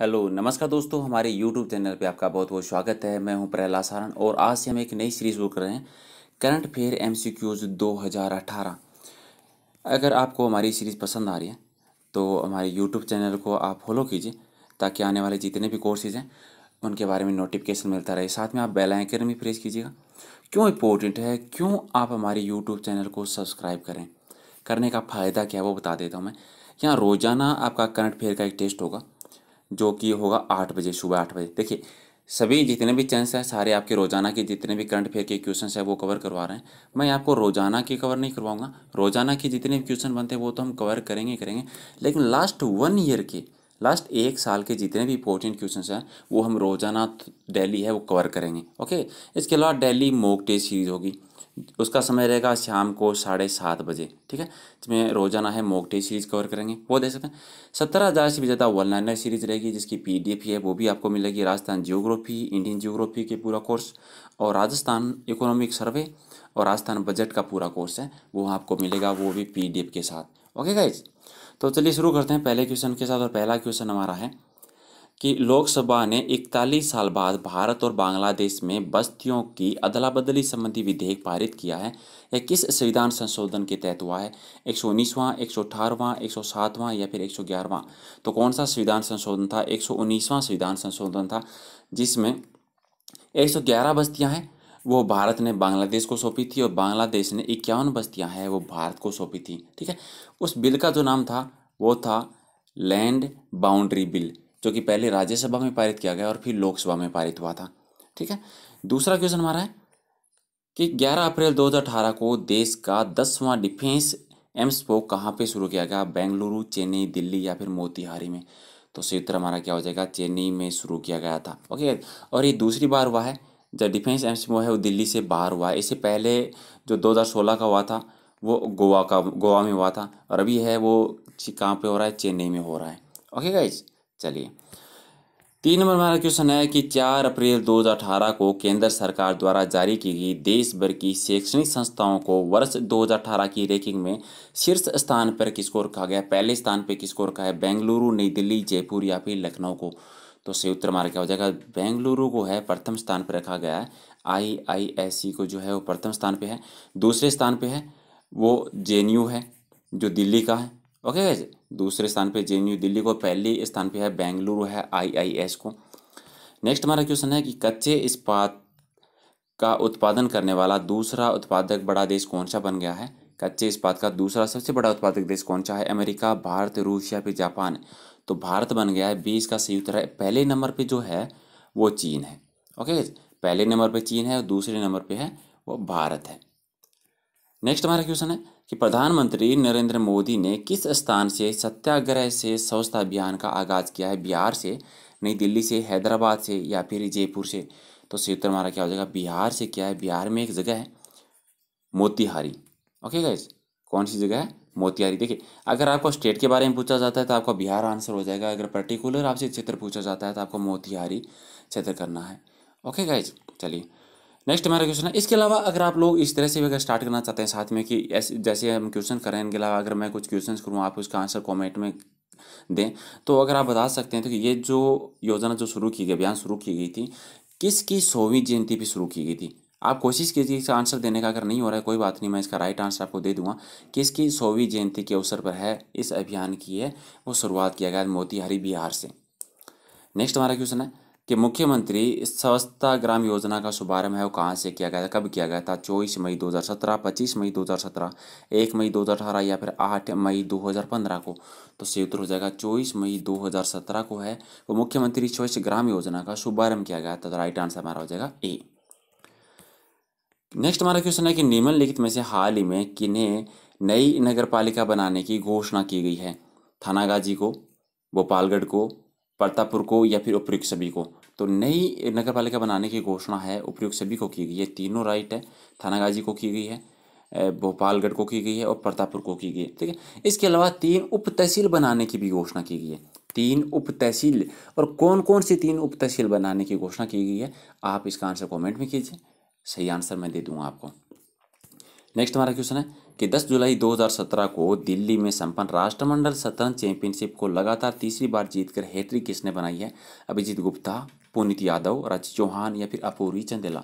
hello नमस्कार दोस्तों हमारे यूट्यूब चैनल पे आपका बहुत बहुत स्वागत है मैं हूं प्रहलाद सारण और आज से हम एक नई सीरीज़ बुक कर रहे हैं current affair M C Qs दो हज़ार अठारह अगर आपको हमारी सीरीज़ पसंद आ रही है तो हमारे यूट्यूब चैनल को आप फॉलो कीजिए ताकि आने वाले जितने भी कोर्सेज़ हैं उनके बारे में नोटिफिकेशन मिलता रहे साथ में आप बेल आइकन भी प्रेस कीजिएगा क्यों इंपॉर्टेंट है क्यों आप हमारे यूट्यूब चैनल को सब्सक्राइब करें करने का फ़ायदा क्या है वो बता देता हूँ मैं यहाँ रोज़ाना आपका करंट फेयर का एक टेस्ट होगा जो कि होगा आठ बजे सुबह आठ बजे देखिए सभी जितने भी चैनल हैं सारे आपके रोज़ाना के जितने भी करंट अफेयर के क्वेश्चन हैं वो कवर करवा रहे हैं मैं आपको रोज़ाना के कवर नहीं करवाऊंगा रोज़ाना के जितने भी क्वेश्चन बनते हैं वो तो हम कवर करेंगे करेंगे लेकिन लास्ट वन ईयर के लास्ट एक साल के जितने भी इंपॉर्टेंट क्वेश्चन हैं वो हम रोज़ाना डेली है वो कवर करेंगे ओके इसके अलावा डेली मोक टेस्ट सीरीज़ होगी उसका समय रहेगा शाम को साढ़े सात बजे ठीक है जिसमें रोजाना है मॉक सीरीज कवर करेंगे वो दे सकते हैं सत्रह हज़ार से भी ज़्यादा वन लाइनर सीरीज रहेगी जिसकी पीडीएफ है वो भी आपको मिलेगी राजस्थान जियोग्राफी इंडियन जियोग्राफी के पूरा कोर्स और राजस्थान इकोनॉमिक सर्वे और राजस्थान बजट का पूरा कोर्स है वो आपको मिलेगा वो भी पी के साथ ओके गाइज तो चलिए शुरू करते हैं पहले क्वेश्चन के साथ और पहला क्वेश्चन हमारा है कि लोकसभा ने 41 साल बाद भारत और बांग्लादेश में बस्तियों की अदला बदली संबंधी विधेयक पारित किया है यह किस संविधान संशोधन के तहत हुआ है एक सौ उन्नीसवां एक सौ अठारहवां एक सौ सातवां या फिर एक सौ ग्यारहवां तो कौन सा संविधान संशोधन था एक सौ उन्नीसवां संविधान संशोधन था जिसमें एक सौ ग्यारह बस्तियाँ हैं वो भारत ने बांग्लादेश को सौंपी थी और बांग्लादेश ने इक्यावन बस्तियाँ हैं वो भारत को सौंपी थी ठीक है उस बिल का जो नाम था वो था लैंड बाउंड्री बिल जो कि पहले राज्यसभा में पारित किया गया और फिर लोकसभा में पारित हुआ था ठीक है दूसरा क्वेश्चन हमारा है कि 11 अप्रैल 2018 को देश का दसवां डिफेंस एम्सपो कहाँ पे शुरू किया गया बेंगलुरु चेन्नई दिल्ली या फिर मोतिहारी में तो सही उत्तर हमारा क्या हो जाएगा चेन्नई में शुरू किया गया था ओके और ये दूसरी बार हुआ है जो डिफेंस एम्सपो है वो दिल्ली से बाहर हुआ है इससे पहले जो 2016 का हुआ था वो गोवा का गोवा में हुआ था और अभी है वो कहाँ पे हो रहा है चेन्नई में हो रहा है ओके गाइज चलिए तीन नंबर हमारा क्वेश्चन है कि चार अप्रैल 2018 को केंद्र सरकार द्वारा जारी की गई देश भर की शैक्षणिक संस्थाओं को वर्ष 2018 की रैंकिंग में शीर्ष स्थान पर किसको रखा गया पहले स्थान पर किसको रखा है बेंगलुरु नई दिल्ली जयपुर या फिर लखनऊ को तो सही उत्तर हमारा क्या हो जाएगा बेंगलुरु को है प्रथम स्थान पर रखा गया है आई आई एस सी को जो है वो प्रथम स्थान पर है दूसरे स्थान पर है वो जे है जो दिल्ली का है ओके गाइज दूसरे स्थान पे जे दिल्ली को पहले स्थान पे है बेंगलुरु है आईआईएस को नेक्स्ट हमारा क्वेश्चन है कि कच्चे इस्पात का उत्पादन करने वाला दूसरा उत्पादक बड़ा देश कौन सा बन गया है कच्चे इस्पात का दूसरा सबसे बड़ा उत्पादक देश कौन सा है अमेरिका भारत रूस या फिर जापान तो भारत बन गया है बीस का सही उत्तर है पहले नंबर पर जो है वो चीन है ओके पहले नंबर पर चीन है और दूसरे नंबर पर है वो भारत है नेक्स्ट हमारा क्वेश्चन है कि प्रधानमंत्री नरेंद्र मोदी ने किस स्थान से सत्याग्रह से स्वच्छता अभियान का आगाज़ किया है बिहार से नई दिल्ली से हैदराबाद से या फिर जयपुर से तो सही उत्तर हमारा क्या हो जाएगा बिहार से क्या है बिहार में एक जगह है मोतिहारी ओके गाइज कौन सी जगह है मोतिहारी देखिए अगर आपको स्टेट के बारे में पूछा जाता है तो आपका बिहार आंसर हो जाएगा अगर पर्टिकुलर आपसे क्षेत्र पूछा जाता है तो आपको मोतिहारी क्षेत्र करना है ओके गाइज चलिए नेक्स्ट हमारा क्वेश्चन है इसके अलावा अगर आप लोग इस तरह से भी अगर स्टार्ट करना चाहते हैं साथ में कि जैसे हम क्वेश्चन करें इनके अलावा अगर मैं कुछ क्वेश्चन करूँ आप उसका आंसर कॉमेंट में दें तो अगर आप बता सकते हैं तो ये जो योजना जो शुरू की गई अभियान शुरू की गई थी किसकी सौवीं जयंती पर शुरू की गई थी आप कोशिश कीजिए इसका आंसर देने का अगर नहीं हो रहा है कोई बात नहीं मैं इसका राइट आंसर आपको दे दूंगा कि इसकी सौवीं जयंती के अवसर पर है इस अभियान की है वो शुरुआत किया गया मोतिहारी बिहार से नेक्स्ट हमारा क्वेश्चन है कि मुख्यमंत्री स्वस्थता ग्राम योजना का शुभारंभ है वो कहाँ से किया गया था कब किया गया था चौबीस मई 2017 25 मई 2017 1 मई 2018 या फिर 8 मई 2015 को तो सही उत्तर हो जाएगा चौबीस मई 2017 को है वो मुख्यमंत्री स्वच्छ ग्राम योजना का शुभारंभ किया गया था तो राइट आंसर हमारा हो जाएगा ए नेक्स्ट हमारा क्वेश्चन है कि निम्नलिखित में से हाल ही में किन्हें नई नगर पालिका बनाने की घोषणा की गई है थानागाजी को भोपालगढ़ को प्रतापुर को या फिर उपयुक्त सभी को तो नई नगर पालिका बनाने की घोषणा है उपयुक्त सभी को की गई है तीनों राइट है थानागाजी को की गई है भोपालगढ़ को की गई है और प्रतापुर को की गई है ठीक है इसके अलावा तीन उप तहसील बनाने की भी घोषणा की गई है तीन उप तहसील और कौन कौन सी तीन उप तहसील बनाने की घोषणा की गई है आप इसका आंसर कमेंट में कीजिए सही आंसर मैं दे दूंगा आपको नेक्स्ट हमारा क्वेश्चन है कि 10 जुलाई 2017 को दिल्ली में संपन्न राष्ट्रमंडल शतरंज चैंपियनशिप को लगातार तीसरी बार जीतकर हैट्रिक किसने बनाई है अभिजीत गुप्ता पुनीत यादव राज चौहान या फिर अपूर्वी चंदेला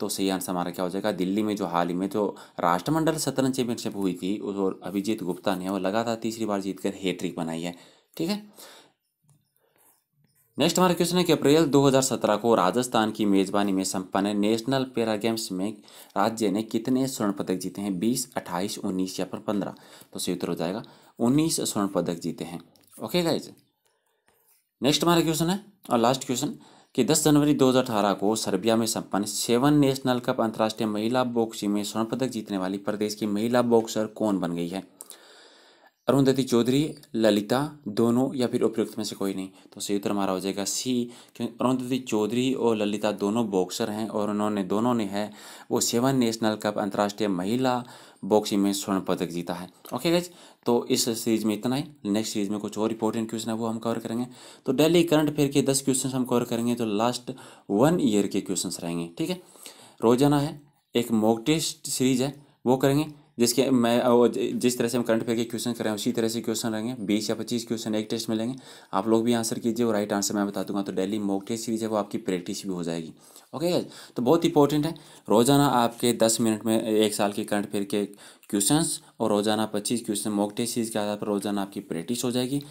तो सही आंसर हमारा क्या हो जाएगा दिल्ली में जो हाल ही में जो राष्ट्रमंडल शतरंज चैंपियनशिप हुई थी और अभिजीत गुप्ता ने वो लगातार तीसरी बार जीतकर हैट्रिक बनाई है ठीक है नेक्स्ट हमारा क्वेश्चन है कि अप्रैल 2017 को राजस्थान की मेजबानी में संपन्न नेशनल पैरा गेम्स में राज्य ने कितने स्वर्ण पदक जीते हैं 20, 28, 19 या फिर 15 तो सही उत्तर हो जाएगा 19 स्वर्ण पदक जीते हैं ओके गाइज नेक्स्ट हमारा क्वेश्चन है और लास्ट क्वेश्चन कि 10 जनवरी 2018 को सर्बिया में संपन्न सेवन नेशनल कप अंतर्राष्ट्रीय महिला बॉक्सिंग में स्वर्ण पदक जीतने वाली प्रदेश की महिला बॉक्सर कौन बन गई है अरुंधति चौधरी ललिता दोनों या फिर उपयुक्त में से कोई नहीं तो सही उत्तर हमारा हो जाएगा सी क्योंकि अरुंधति चौधरी और ललिता दोनों बॉक्सर हैं और उन्होंने दोनों ने है वो सेवन नेशनल कप अंतर्राष्ट्रीय महिला बॉक्सिंग में स्वर्ण पदक जीता है ओके गज तो इस सीरीज में इतना ही नेक्स्ट सीरीज में कुछ और इंपॉर्टेंट क्वेश्चन है वो हम कवर करेंगे तो डेली करंट अफेयर के दस क्वेश्चन हम कवर करेंगे तो लास्ट वन ईयर के क्वेश्चन रहेंगे ठीक है रोजाना है एक मॉक टेस्ट सीरीज है वो करेंगे जिसके मैं जिस तरह से हम करंट अफेयर के क्वेश्चन कर रहे हैं उसी तरह से क्वेश्चन रहेंगे बीस या पच्चीस क्वेश्चन एक टेस्ट में लेंगे आप लोग भी आंसर कीजिए और राइट आंसर मैं बता दूंगा तो डेली मॉक टेस्ट सीरीज है वो आपकी प्रैक्टिस भी हो जाएगी ओके गाइज तो बहुत इंपॉर्टेंट है रोजाना आपके दस मिनट में एक साल के करंट अफेयर के क्वेश्चन और रोजाना पच्चीस क्वेश्चन मॉक टेस्ट सीरीज के आधार पर रोजाना आपकी प्रैक्टिस हो जाएगी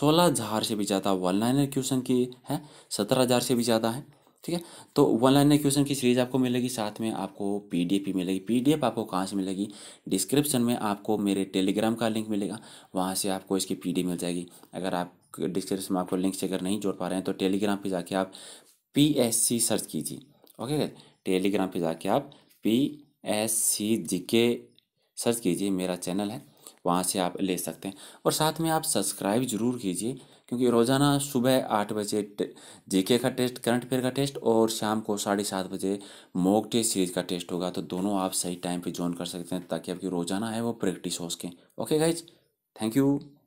सोलह हज़ार से भी ज़्यादा वन लाइनर क्वेश्चन की है सत्रह हज़ार से भी ज़्यादा है ठीक है तो वन लाइन क्वेश्चन की सीरीज आपको मिलेगी साथ में आपको पीडीएफ भी मिलेगी पीडीएफ आपको कहाँ से मिलेगी डिस्क्रिप्शन में आपको मेरे टेलीग्राम का लिंक मिलेगा वहाँ से आपको इसकी पीडीएफ मिल जाएगी अगर आप डिस्क्रिप्शन में आपको लिंक से अगर नहीं जोड़ पा रहे हैं तो टेलीग्राम पर जाके आप पी सर्च कीजिए ओके टेलीग्राम पर जाके आप पी एस सी जी के सर्च कीजिए मेरा चैनल है वहाँ से आप ले सकते हैं और साथ में आप सब्सक्राइब जरूर कीजिए क्योंकि रोज़ाना सुबह आठ बजे जीके का टेस्ट करंट अफेयर का टेस्ट और शाम को साढ़े सात बजे मॉक टेस्ट सीरीज का टेस्ट होगा तो दोनों आप सही टाइम पे ज्वाइन कर सकते हैं ताकि आपकी रोज़ाना है वो प्रैक्टिस हो सके ओके गाइज थैंक यू